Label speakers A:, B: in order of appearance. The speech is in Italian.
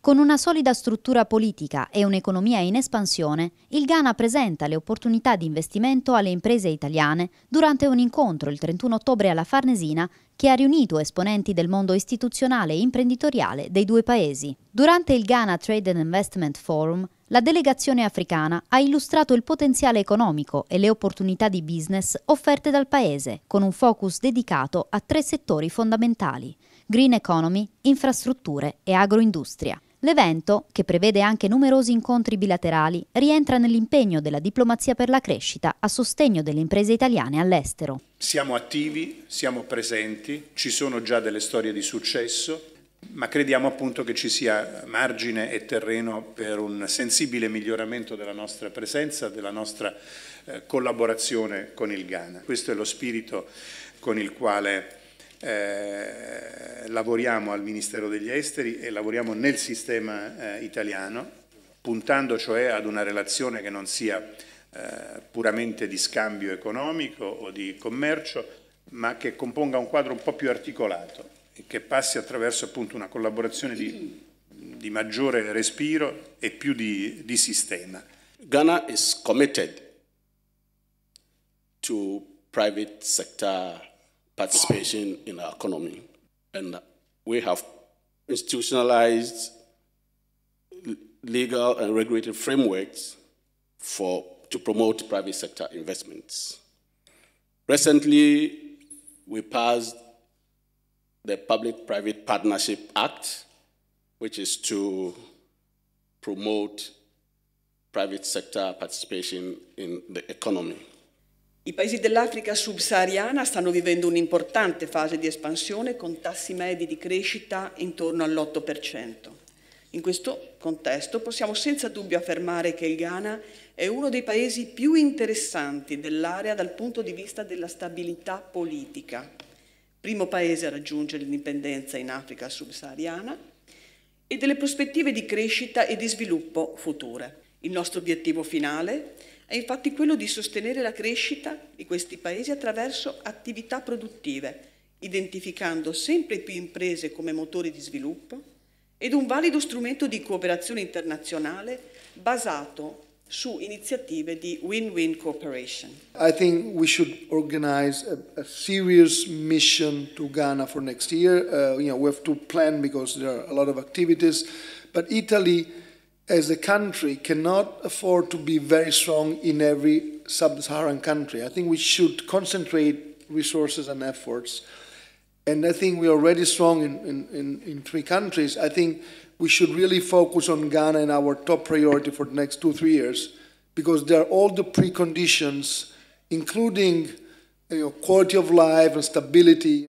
A: Con una solida struttura politica e un'economia in espansione, il Ghana presenta le opportunità di investimento alle imprese italiane durante un incontro il 31 ottobre alla Farnesina che ha riunito esponenti del mondo istituzionale e imprenditoriale dei due paesi. Durante il Ghana Trade and Investment Forum, la delegazione africana ha illustrato il potenziale economico e le opportunità di business offerte dal Paese, con un focus dedicato a tre settori fondamentali, green economy, infrastrutture e agroindustria. L'evento, che prevede anche numerosi incontri bilaterali, rientra nell'impegno della diplomazia per la crescita a sostegno delle imprese italiane all'estero.
B: Siamo attivi, siamo presenti, ci sono già delle storie di successo, ma crediamo appunto che ci sia margine e terreno per un sensibile miglioramento della nostra presenza, della nostra eh, collaborazione con il Ghana. Questo è lo spirito con il quale eh, lavoriamo al Ministero degli Esteri e lavoriamo nel sistema eh, italiano, puntando cioè ad una relazione che non sia eh, puramente di scambio economico o di commercio, ma che componga un quadro un po' più articolato e che passi attraverso appunto una collaborazione di, di maggiore respiro e più di,
C: di sistema. Ghana is committed to private sector participation in our economy. And we have institutionalized legal and regulatory frameworks for, to promote private sector investments. Recently, we passed the Public-Private Partnership Act, which is to promote private sector participation in the economy.
D: I paesi dell'Africa subsahariana stanno vivendo un'importante fase di espansione con tassi medi di crescita intorno all'8%. In questo contesto possiamo senza dubbio affermare che il Ghana è uno dei paesi più interessanti dell'area dal punto di vista della stabilità politica. Primo paese a raggiungere l'indipendenza in Africa subsahariana e delle prospettive di crescita e di sviluppo future. Il nostro obiettivo finale è è infatti quello di sostenere la crescita di questi paesi attraverso attività produttive, identificando sempre più imprese come motori di sviluppo ed un valido strumento di cooperazione internazionale basato su iniziative di win-win cooperation.
E: I think we should organize a, a serious mission to Ghana for next year. Uh, you know, we have to plan because there are a lot of activities, but Italy as a country cannot afford to be very strong in every sub-Saharan country. I think we should concentrate resources and efforts. And I think we're already strong in, in, in, in, three countries. I think we should really focus on Ghana and our top priority for the next two, three years, because there are all the preconditions, including
A: you know, quality of life and stability.